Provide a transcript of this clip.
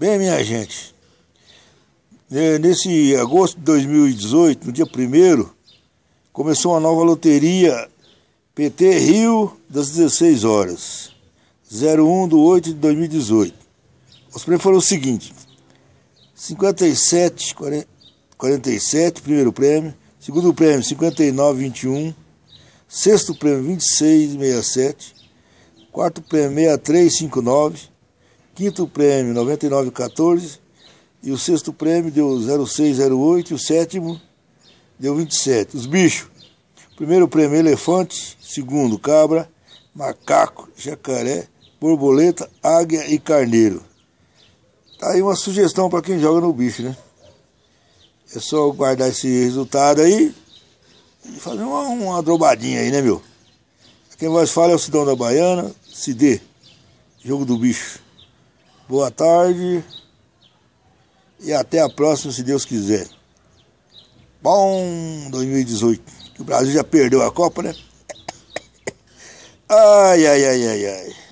Bem, minha gente, né, nesse agosto de 2018, no dia 1 começou uma nova loteria PT Rio das 16 horas, 01 de 8 de 2018. Os prêmios foram o seguinte: 57, 47, primeiro prêmio, segundo prêmio 59, 21, sexto prêmio 26, 67, quarto prêmio 63, 59, quinto prêmio 99,14 e o sexto prêmio deu 0608 e o sétimo deu 27. Os bichos. Primeiro prêmio elefante, segundo cabra, macaco, jacaré, borboleta, águia e carneiro. Tá aí uma sugestão para quem joga no bicho, né? É só guardar esse resultado aí e fazer uma, uma drobadinha aí, né, meu? Quem mais fala é o Cidão da Baiana, Cid, jogo do bicho. Boa tarde e até a próxima, se Deus quiser. Bom 2018. O Brasil já perdeu a Copa, né? Ai, ai, ai, ai, ai.